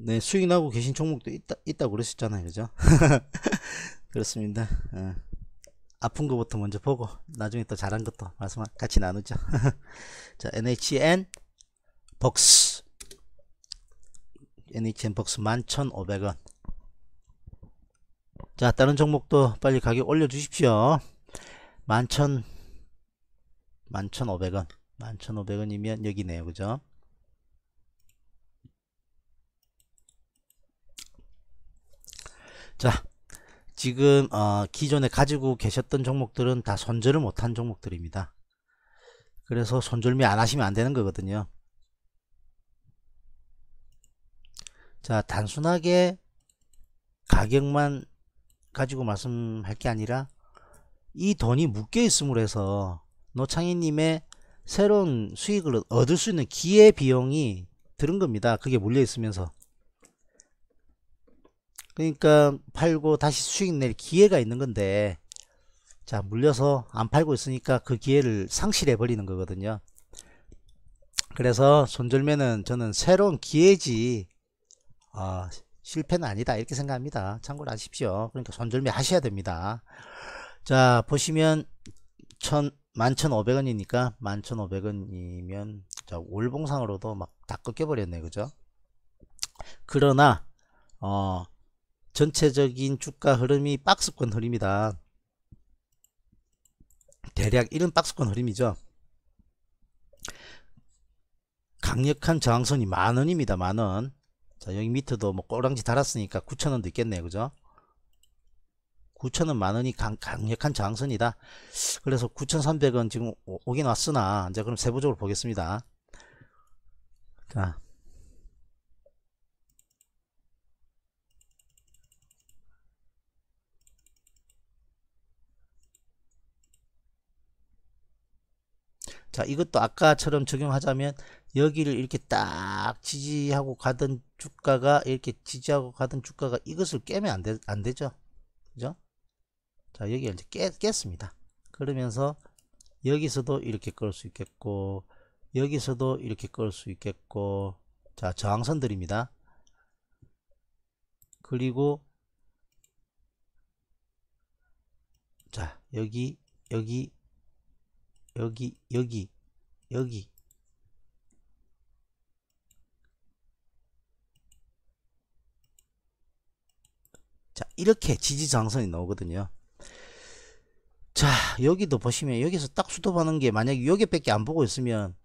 네, 수익 나고 계신 종목도 있다, 있다고 그러셨잖아요. 그죠? 그렇습니다. 어. 아픈 것부터 먼저 보고, 나중에 또 잘한 것도 말씀 같이 나누죠. 자, NHN 벅스. NHN 벅스 11,500원. 자, 다른 종목도 빨리 가격 올려주십시오. 1 1 11,500원. 11,500원이면 여기네요. 그죠? 자 지금 어, 기존에 가지고 계셨던 종목들은 다 손절을 못한 종목들입니다 그래서 손절미 안 하시면 안 되는 거거든요 자 단순하게 가격만 가지고 말씀할 게 아니라 이 돈이 묶여 있음으로 해서 노창희님의 새로운 수익을 얻을 수 있는 기회 비용이 들은 겁니다. 그게 몰려 있으면서 그러니까 팔고 다시 수익 낼 기회가 있는 건데 자 물려서 안 팔고 있으니까 그 기회를 상실해 버리는 거거든요 그래서 손절매는 저는 새로운 기회지 어, 실패는 아니다 이렇게 생각합니다 참고로 하십시오 그러니까 손절매 하셔야 됩니다 자 보시면 천, 11,500원이니까 11,500원이면 자 월봉상으로도 막 다 꺾여버렸네 그죠 그러나 어 전체적인 주가 흐름이 박스권 흐름이다. 대략 이런 박스권 흐름이죠. 강력한 저항선이 만원입니다. 만원. 자 여기 밑에도 뭐 꼬랑지 달았으니까 9천원도 있겠네 요 그죠? 9천원 만원이 강, 강력한 저항선이다. 그래서 9,300원 지금 오, 오긴 왔으나 이제 그럼 세부적으로 보겠습니다. 자자 이것도 아까처럼 적용하자면 여기를 이렇게 딱 지지하고 가던 주가가 이렇게 지지하고 가던 주가가 이것을 깨면 안, 되, 안 되죠 그죠 자 여기를 이제 깨, 깼습니다 그러면서 여기서도 이렇게 끌 수 있겠고 여기서도 이렇게 끌 수 있겠고 자 저항선들입니다 그리고 자 여기 여기 여기 여기 여기 자 이렇게 지지장선이 나오거든요 자 여기도 보시면 여기서 딱 수도하는 게 만약에 여기 밖에 안 보고 있으면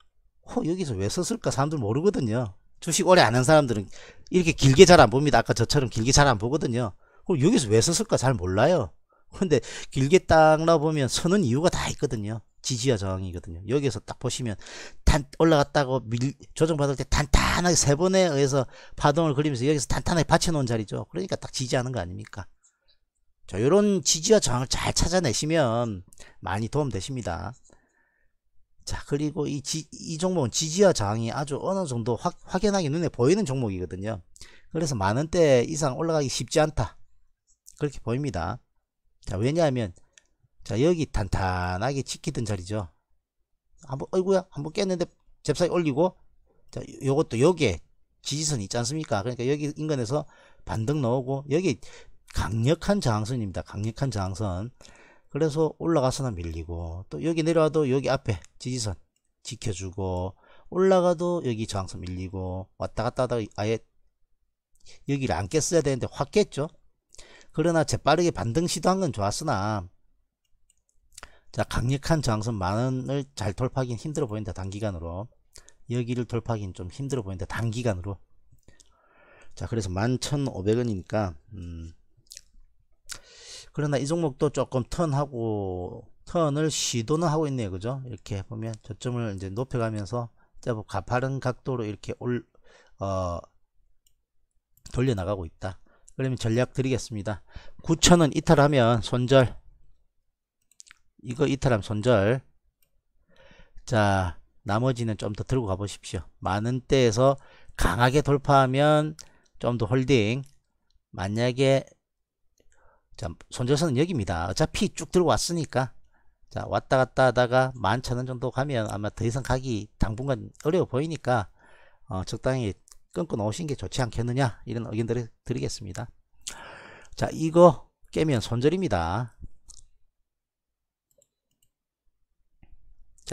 허 여기서 왜 썼을까 사람들 모르거든요 주식 오래 안는 사람들은 이렇게 길게 잘 안 봅니다 아까 저처럼 길게 잘 안 보거든요 그럼 여기서 왜 썼을까 잘 몰라요 근데 길게 딱 나보면 서는 이유가 다 있거든요 지지와 저항이거든요. 여기에서 딱 보시면 단 올라갔다고 밀, 조정받을 때 단단하게 세 번에 의해서 파동을 그리면서 여기서 단단하게 받쳐놓은 자리죠. 그러니까 딱 지지하는 거 아닙니까? 자, 요런 지지와 저항을 잘 찾아내시면 많이 도움되십니다. 자, 그리고 이, 지, 이 종목은 지지와 저항이 아주 어느 정도 확, 확연하게 눈에 보이는 종목이거든요. 그래서 많은 때 이상 올라가기 쉽지 않다. 그렇게 보입니다. 자, 왜냐하면 자 여기 탄탄하게 지키던 자리죠 한번 어이구야 한번 깼는데 잽싸게 올리고 자 요것도 여기에 지지선 있지 않습니까 그러니까 여기 인근에서 반등 넣고 여기 강력한 저항선입니다 강력한 저항선 그래서 올라가서는 밀리고 또 여기 내려와도 여기 앞에 지지선 지켜주고 올라가도 여기 저항선 밀리고 왔다 갔다 하다가 아예 여기를 안 깼어야 되는데 확 깼죠 그러나 재빠르게 반등 시도한 건 좋았으나 자 강력한 저항선 만원을 잘 돌파하긴 힘들어 보인다 단기간으로 여기를 돌파하긴 좀 힘들어 보인다 단기간으로 자 그래서 11,500원이니까 음 그러나 이 종목도 조금 턴하고 턴을 시도는 하고 있네요 그죠 이렇게 보면 저점을 이제 높여가면서 제법 가파른 각도로 이렇게 올 어, 돌려나가고 있다 그러면 전략 드리겠습니다 9천원 이탈하면 손절 이거 이탈함 손절 자 나머지는 좀 더 들고 가보십시오 많은 때에서 강하게 돌파하면 좀 더 홀딩 만약에 자 손절선은 여기입니다 어차피 쭉 들고 왔으니까 자 왔다 갔다 하다가 만천원 정도 가면 아마 더 이상 가기 당분간 어려워 보이니까 어, 적당히 끊고 놓으신 게 좋지 않겠느냐 이런 의견들을 드리겠습니다 자 이거 깨면 손절입니다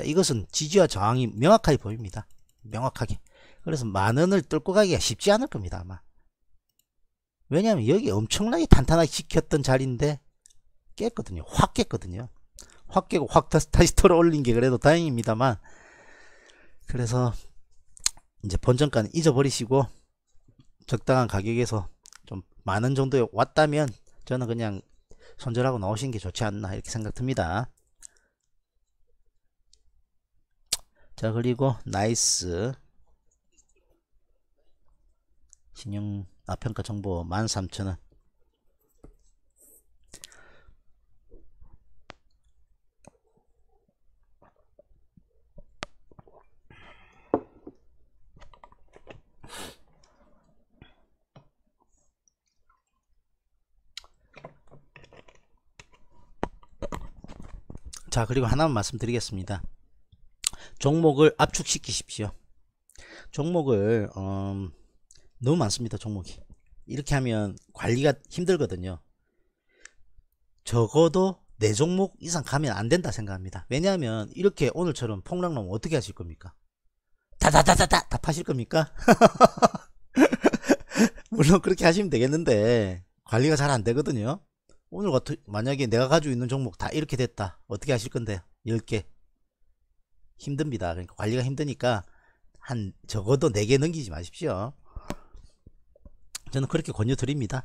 자, 이것은 지지와 저항이 명확하게 보입니다. 명확하게. 그래서 만 원을 뚫고 가기가 쉽지 않을 겁니다, 아마. 왜냐하면 여기 엄청나게 탄탄하게 지켰던 자리인데 깼거든요. 확 깼거든요. 확 깨고 확 다시 돌아올린 게 그래도 다행입니다만 그래서 이제 본전가는 잊어버리시고 적당한 가격에서 좀 많은 정도에 왔다면 저는 그냥 손절하고 나오시는 게 좋지 않나 이렇게 생각 듭니다. 자 그리고 나이스 신용 아 평가 정보 13,000원 자 그리고 하나만 말씀드리겠습니다 종목을 압축시키십시오. 종목을 음, 너무 많습니다. 종목이. 이렇게 하면 관리가 힘들거든요. 적어도 내 네 종목 이상 가면 안 된다 생각합니다. 왜냐하면 이렇게 오늘처럼 폭락 나면 어떻게 하실 겁니까? 다다다다 다 다 파실 겁니까? 물론 그렇게 하시면 되겠는데 관리가 잘 안 되거든요. 오늘 같은 만약에 내가 가지고 있는 종목 다 이렇게 됐다. 어떻게 하실 건데요? 10개, 힘듭니다. 그러니까 관리가 힘드니까 한 적어도 4개 넘기지 마십시오. 저는 그렇게 권유드립니다.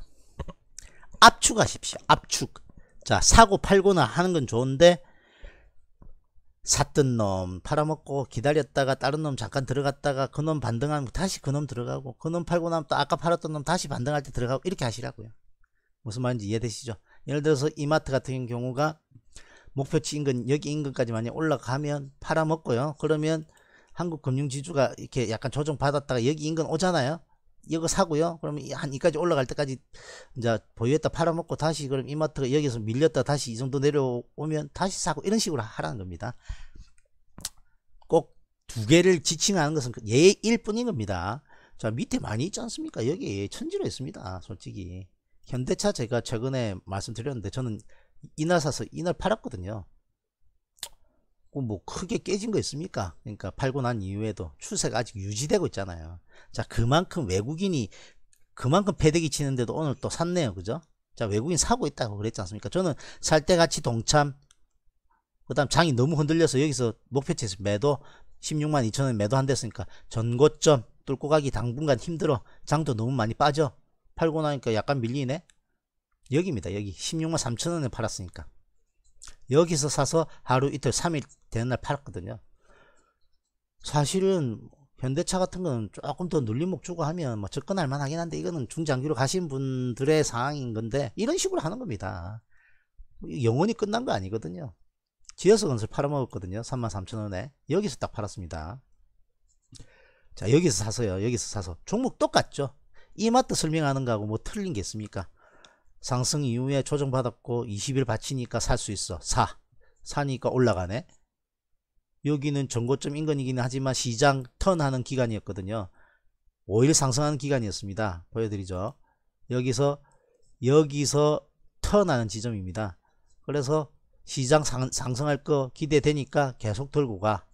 압축하십시오. 압축. 자, 사고 팔고나 하는 건 좋은데 샀던 놈 팔아먹고 기다렸다가 다른 놈 잠깐 들어갔다가 그 놈 반등하면 다시 그 놈 들어가고 그 놈 팔고 나면 또 아까 팔았던 놈 다시 반등할 때 들어가고 이렇게 하시라고요. 무슨 말인지 이해되시죠? 예를 들어서 이마트 같은 경우가 목표치 인근 여기 인근까지만 올라가면 팔아먹고요. 그러면 한국 금융지주가 이렇게 약간 조정받았다가 여기 인근 오잖아요. 이거 사고요. 그러면 한 이까지 올라갈 때까지 이제 보유했다 팔아먹고 다시 그럼 이마트가 여기서 밀렸다 다시 이 정도 내려오면 다시 사고 이런 식으로 하라는 겁니다. 꼭 두 개를 지칭하는 것은 그 예일 뿐인 겁니다. 자 밑에 많이 있지 않습니까? 여기 천지로 있습니다. 솔직히 현대차 제가 최근에 말씀드렸는데 저는 이날 사서 이날 팔았거든요. 뭐 크게 깨진 거 있습니까? 그러니까 팔고 난 이후에도 추세가 아직 유지되고 있잖아요. 자 그만큼 외국인이 그만큼 패대기 치는데도 오늘 또 샀네요. 그죠? 자 외국인 사고 있다고 그랬지 않습니까? 저는 살 때 같이 동참 그 다음 장이 너무 흔들려서 여기서 목표치에서 매도 16만 2천원 매도 한댔으니까 전고점 뚫고 가기 당분간 힘들어 장도 너무 많이 빠져 팔고 나니까 약간 밀리네 여기입니다. 여기 16만 3천원에 팔았으니까 여기서 사서 하루 이틀 3일 되는 날 팔았거든요. 사실은 현대차 같은 건 조금 더 눌림목 주고 하면 뭐 접근할 만하긴 한데 이거는 중장기로 가신 분들의 상황인 건데 이런 식으로 하는 겁니다. 영원히 끝난 거 아니거든요. 지어서 건설 팔아먹었거든요. 33,000원에. 여기서 딱 팔았습니다. 자, 여기서 사서요. 여기서 사서. 종목 똑같죠? 이마트 설명하는 거하고 뭐 틀린 게 있습니까? 상승 이후에 조정받았고 20일 받치니까 살 수 있어. 사. 사니까 올라가네. 여기는 전고점 인근이긴 하지만 시장 턴하는 기간이었거든요. 5일 상승하는 기간이었습니다. 보여드리죠. 여기서 여기서 턴하는 지점입니다. 그래서 시장 상, 상승할 거 기대되니까 계속 들고 가.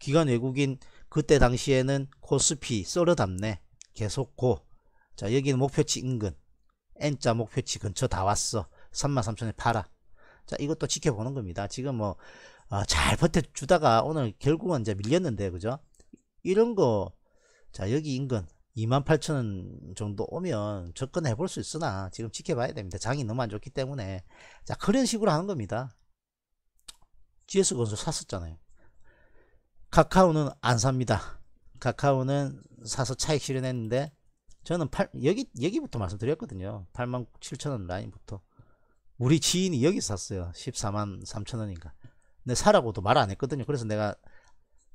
기간 외국인 그때 당시에는 코스피 썰어 담네. 계속 고. 자 여기는 목표치 인근. N자 목표치 근처 다 왔어 33,000원에 팔아 자 이것도 지켜보는 겁니다 지금 뭐잘 아, 버텨주다가 오늘 결국은 이제 밀렸는데 그죠 이런 거자 여기 인근 28,000원 정도 오면 접근해 볼 수 있으나 지금 지켜봐야 됩니다. 장이 너무 안 좋기 때문에 자 그런 식으로 하는 겁니다. GS건설 샀었잖아요. 카카오는 안 삽니다. 카카오는 사서 차익 실현했는데 저는 8 여기 여기부터 말씀드렸거든요. 8만 7천 원 라인부터 우리 지인이 여기 샀어요. 14만 3천 원인가. 근데 사라고도 말 안 했거든요. 그래서 내가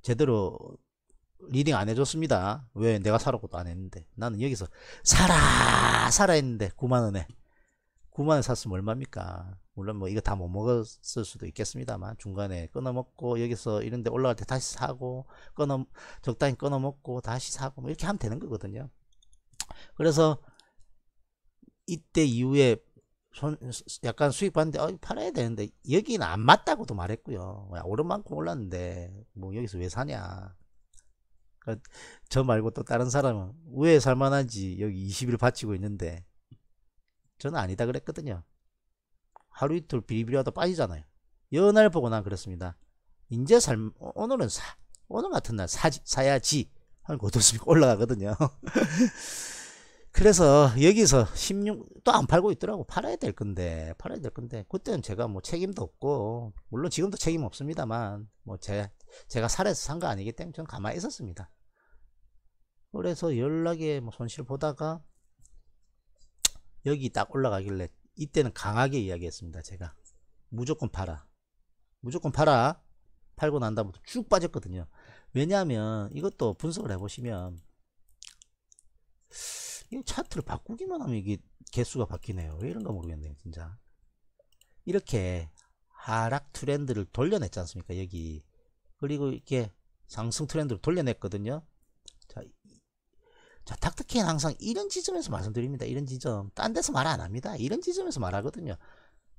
제대로 리딩 안 해줬습니다. 왜 내가 사라고도 안 했는데 나는 여기서 사라 사라 했는데 9만 원에 9만 원에 샀으면 얼마입니까? 물론 뭐 이거 다 못 먹었을 수도 있겠습니다만 중간에 끊어 먹고 여기서 이런데 올라갈 때 다시 사고 끊어 적당히 끊어 먹고 다시 사고 뭐 이렇게 하면 되는 거거든요. 그래서 이때 이후에 손, 약간 수익 봤는데 어, 팔아야 되는데 여기는 안 맞다고도 말했고요. 오른 만큼 올랐는데 뭐 여기서 왜 사냐. 그러니까 저 말고 또 다른 사람은 왜 살만한지 여기 20일 바치고 있는데 저는 아니다 그랬거든요. 하루 이틀 비리비리하다 빠지잖아요. 연날 보고 난 그랬습니다. 이제 살 어, 오늘은 사 오늘 같은 날 사, 사야지 하는 거어떻 올라가거든요. 그래서 여기서 16 또 안 팔고 있더라고 팔아야 될 건데 팔아야 될 건데 그때는 제가 뭐 책임도 없고 물론 지금도 책임 없습니다만 뭐 제, 제가 살해서 산 거 아니기 때문에 저는 가만히 있었습니다 그래서 연락에 뭐 손실 보다가 여기 딱 올라가길래 이때는 강하게 이야기했습니다 제가 무조건 팔아 무조건 팔아 팔고 난 다음부터 쭉 빠졌거든요 왜냐하면 이것도 분석을 해보시면 차트를 바꾸기만 하면 이게 개수가 바뀌네요. 왜 이런가 모르겠네요, 진짜. 이렇게 하락 트렌드를 돌려냈지 않습니까? 여기. 그리고 이렇게 상승 트렌드를 돌려냈거든요. 자, 자 닥터케인 항상 이런 지점에서 말씀드립니다. 이런 지점. 딴 데서 말 안 합니다. 이런 지점에서 말하거든요.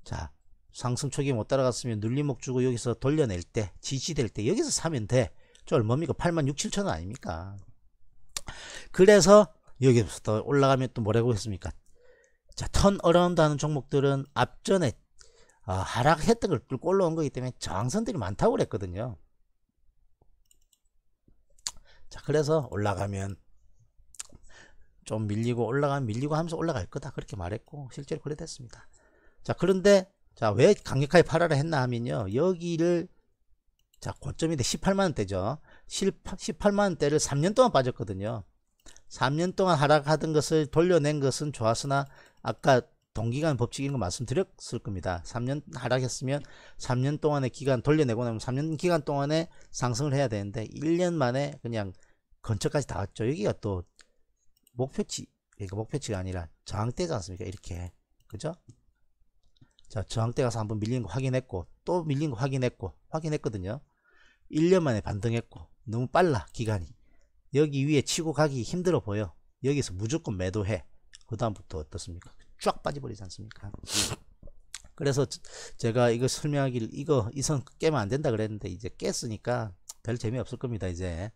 자, 상승 초기못 따라갔으면 눌림목 주고 여기서 돌려낼 때, 지지될 때, 여기서 사면 돼. 쫄 뭡니까? 8만 6, 7천 원 아닙니까? 그래서 여기서부터 올라가면 또 뭐라고 했습니까? 자, 턴 어라운드 하는 종목들은 앞전에 어, 하락했던 걸 뚫고 올라온 거기 때문에 저항선들이 많다고 그랬거든요. 자, 그래서 올라가면 좀 밀리고 올라가면 밀리고 하면서 올라갈 거다. 그렇게 말했고, 실제로 그래 됐습니다. 자, 그런데 자, 왜 강력하게 팔아라 했나 하면요. 여기를 자, 고점인데 18만원대죠. 18, 18만원대를 3년 동안 빠졌거든요. 3년 동안 하락하던 것을 돌려낸 것은 좋았으나 아까 동기간 법칙인 거 말씀드렸을 겁니다. 3년 하락했으면 3년 동안의 기간 돌려내고 나면 3년 기간 동안에 상승을 해야 되는데 1년 만에 그냥 근처까지 다 왔죠. 여기가 또 목표치, 그러니까 목표치가 아니라 저항대지 않습니까? 이렇게. 그죠? 자, 저항대 가서 한번 밀린 거 확인했고 또 밀린 거 확인했고 확인했거든요. 1년 만에 반등했고 너무 빨라 기간이. 여기 위에 치고 가기 힘들어 보여 여기서 무조건 매도해 그 다음부터 어떻습니까 쫙 빠져버리지 않습니까 그래서 제가 이거 설명하기를 이거 이선 깨면 안 된다 그랬는데 이제 깼으니까 별 재미없을 겁니다 이제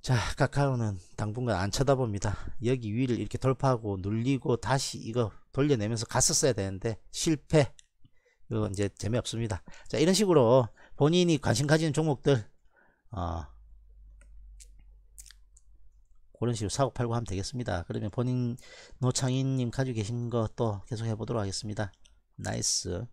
자 카카오는 당분간 안 쳐다봅니다 여기 위를 이렇게 돌파하고 눌리고 다시 이거 돌려내면서 갔었어야 되는데 실패 이거 이제 재미없습니다 자 이런 식으로 본인이 관심 가지는 종목들 어, 그런 식으로 사고 팔고 하면 되겠습니다. 그러면 본인 노창인님 가지고 계신 것도 계속 해보도록 하겠습니다. 나이스.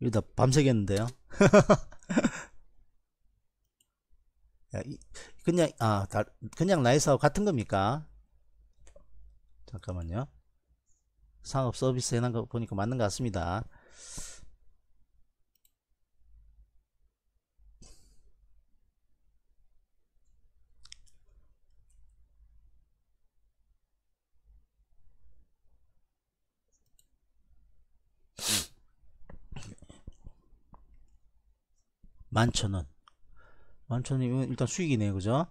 이거 다 밤새겠는데요? 그냥, 아, 다, 그냥 나이스하고 같은 겁니까? 잠깐만요. 상업 서비스 해놓은 거 보니까 맞는 것 같습니다. 만천원 만천원이면 일단 수익이네요 그죠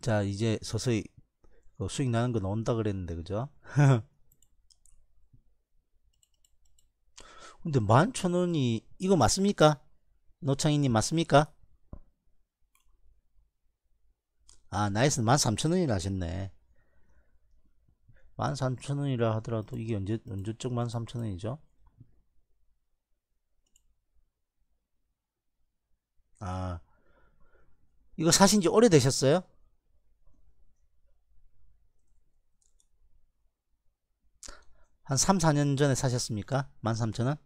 자 이제 서서히 그 수익 나는 거 나온다 그랬는데 그죠 근데 만천원이 이거 맞습니까 노창이님 맞습니까 아 나이스 만삼천원이라 하셨네 만삼천원이라 하더라도 이게 언제 언제적 만삼천원이죠 이거 사신 지 오래되셨어요? 한 3, 4년 전에 사셨습니까? 13,000원?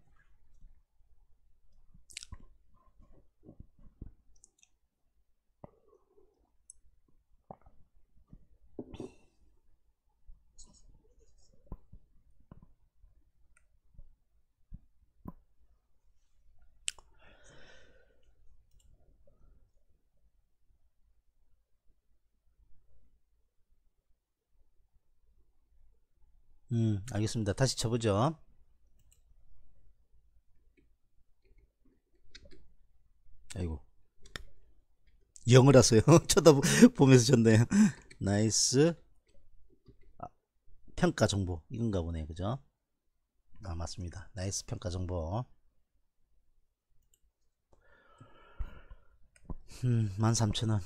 음, 알겠습니다. 다시 쳐보죠. 아이고. 영을 하세요. 쳐다보면서 쳤네요. 나이스. 아, 평가 정보. 이건가 보네. 그죠? 아, 맞습니다. 나이스 평가 정보. 음, 13,000원.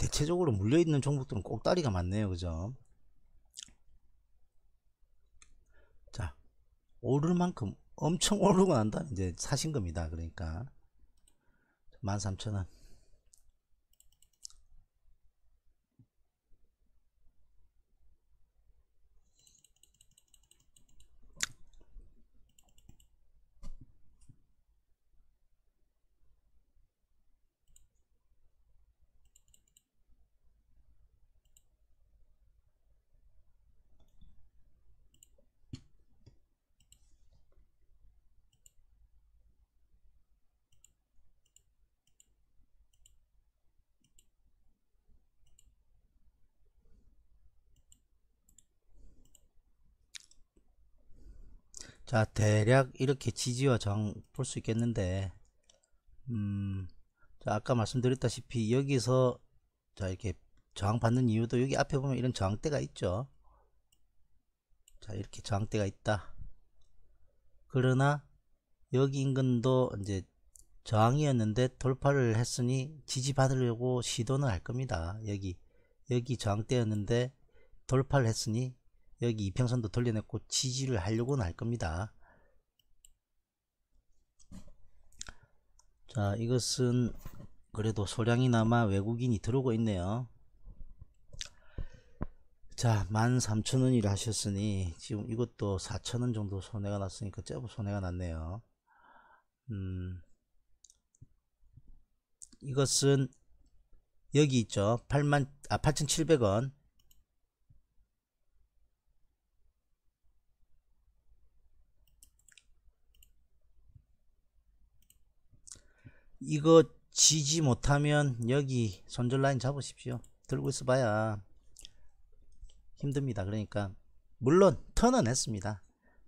대체적으로 물려있는 종목들은 꼭다리가 많네요 그죠 자 오를 만큼 엄청 오르고 난다 이제 사신 겁니다 그러니까 13,000원 자 대략 이렇게 지지와 장볼수 있겠는데 음, 자 아까 말씀드렸다시피 여기서 자 이렇게 저항 받는 이유도 여기 앞에 보면 이런 저항대가 있죠 자 이렇게 저항대가 있다 그러나 여기 인근도 이제 저항이었는데 돌파를 했으니 지지 받으려고 시도는 할 겁니다 여기 여기 저항대였는데 돌파를 했으니 여기 이평선도 돌려냈고 지지를 하려고는 할 겁니다. 자 이것은 그래도 소량이나마 외국인이 들어오고 있네요. 자 13,000원이라 하셨으니 지금 이것도 4,000원 정도 손해가 났으니까 제부 손해가 났네요. 음, 이것은 여기 있죠. 8만, 아, 8,700원. 이거 지지 못하면 여기 손절 라인 잡으십시오 들고 있어 봐야 힘듭니다 그러니까 물론 턴은 했습니다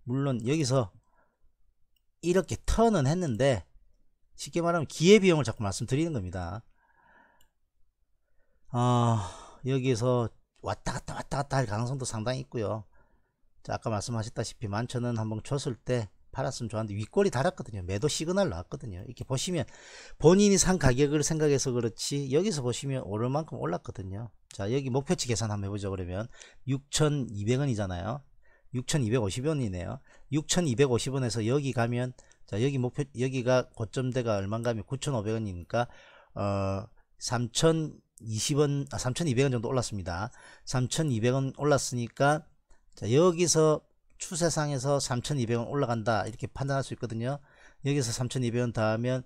물론 여기서 이렇게 턴은 했는데 쉽게 말하면 기회비용을 자꾸 말씀드리는 겁니다 어, 여기서 왔다 갔다 왔다 갔다 할 가능성도 상당히 있고요 자, 아까 말씀하셨다시피 만천은 한번 쳤을 때 팔았으면 좋았는데 윗골이 달았거든요. 매도 시그널 나왔거든요. 이렇게 보시면 본인이 산 가격을 생각해서 그렇지 여기서 보시면 오를 만큼 올랐거든요. 자 여기 목표치 계산 한번 해보죠. 그러면 6,200원이잖아요. 6,250원이네요. 6,250원에서 여기 가면 자 여기 목표 여기가 고점대가 얼마가면 9,500원이니까 어 3,020원 아 3,200원 정도 올랐습니다. 3,200원 올랐으니까 자 여기서 추세상에서 3,200원 올라간다 이렇게 판단할 수 있거든요. 여기서 3,200원 더하면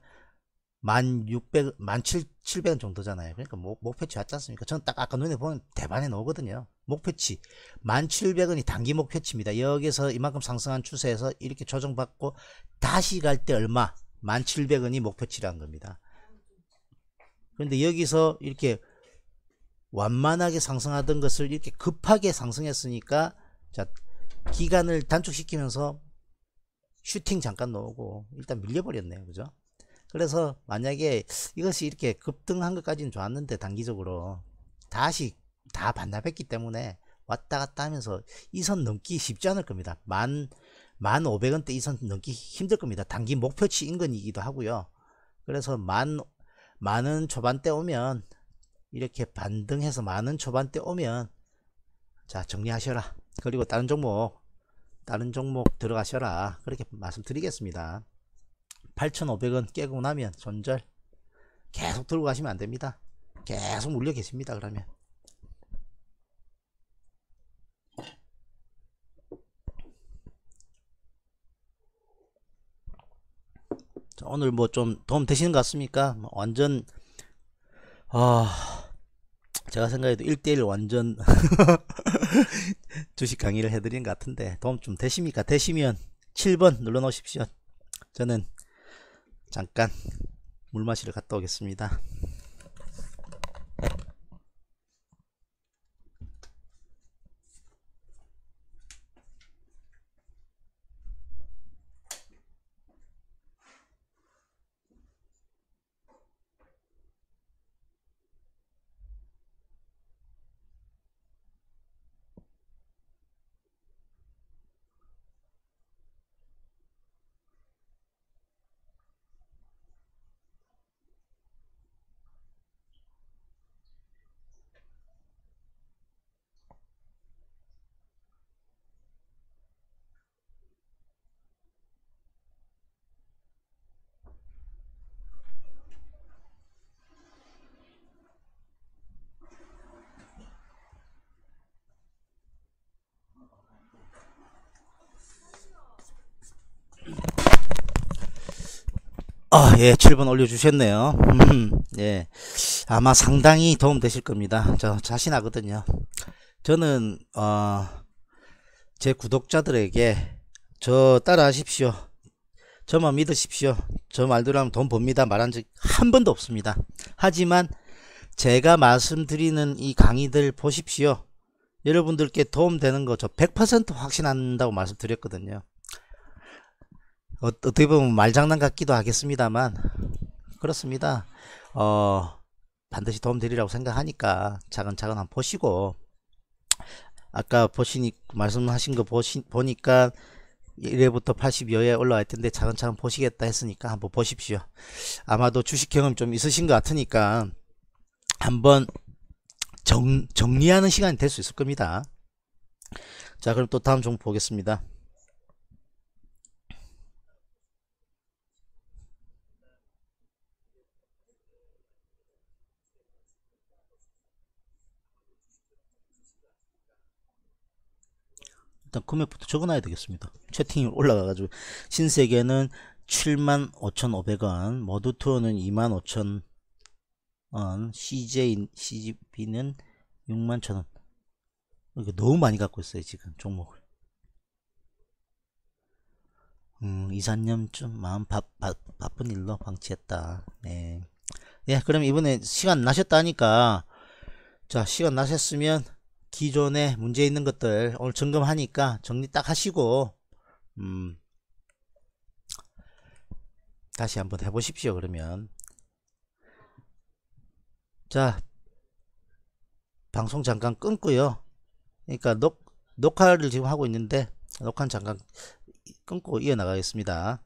1,600, 1,700원 정도잖아요. 그러니까 목, 목표치 왔지 않습니까? 저는 딱 아까 눈에 보면 대반에 나오거든요. 목표치 1,700원이 단기 목표치입니다. 여기서 이만큼 상승한 추세에서 이렇게 조정받고 다시 갈 때 얼마? 1,700원이 목표치라는 겁니다. 그런데 여기서 이렇게 완만하게 상승하던 것을 이렇게 급하게 상승했으니까 자 기간을 단축시키면서 슈팅 잠깐 나고 일단 밀려버렸네요 그죠 그래서 만약에 이것이 이렇게 급등한 것까지는 좋았는데 단기적으로 다시 다 반납했기 때문에 왔다 갔다 하면서 이선 넘기 쉽지 않을 겁니다 만, 만 오백 원대 이선 넘기 힘들 겁니다 단기 목표치 인근이기도 하고요 그래서 만만은 초반대 오면 이렇게 반등해서 만은 초반대 오면 자 정리하셔라 그리고 다른 종목 다른 종목 들어가셔라 그렇게 말씀드리겠습니다 8,500원 깨고 나면 손절 계속 들고 가시면 안됩니다 계속 물려 계십니다 그러면 자, 오늘 뭐 좀 도움 되시는 것 같습니까 뭐 완전 아 어... 제가 생각해도 1대1 완전 주식 강의를 해드린 것 같은데 도움 좀 되십니까? 되시면 7번 눌러놓으십시오. 저는 잠깐 물 마시러 갔다 오겠습니다. 예, 7번 올려주셨네요. 음, 예. 아마 상당히 도움 되실 겁니다. 저 자신하거든요. 저는, 어, 제 구독자들에게 저 따라 하십시오. 저만 믿으십시오. 저 말대로 하면 돈봅니다 말한 적 한 번도 없습니다. 하지만 제가 말씀드리는 이 강의들 보십시오. 여러분들께 도움되는 거 저 100% 확신한다고 말씀드렸거든요. 어, 떻게 보면 말장난 같기도 하겠습니다만 그렇습니다. 어, 반드시 도움드리라고 생각하니까 차근차근 한번 보시고 아까 보시니 말씀하신 거 보시, 보니까 1회부터 80여에 올라와 있던데 차근차근 보시겠다 했으니까 한번 보십시오. 아마도 주식 경험 좀 있으신 것 같으니까 한번 정, 정리하는 시간이 될 수 있을 겁니다. 자 그럼 또 다음 종목 보겠습니다. 일단 금액부터 적어놔야 되겠습니다. 채팅이 올라가가지고 신세계는 75,500원, 머드투어는 25,000원, CJ, c g b 는 61,000원. 이거 너무 많이 갖고 있어요, 지금, 종목을. 음, 2, 3년 쯤 마음 바, 바, 바쁜 일로 방치했다. 네. 예, 그럼 이번에 시간 나셨다니까. 자, 시간 나셨으면 기존에 문제 있는 것들 오늘 점검하니까 정리 딱 하시고 음 다시 한번 해보십시오 그러면 자 방송 잠깐 끊고요 그러니까 녹, 녹화를 지금 하고 있는데 녹화 잠깐 끊고 이어나가겠습니다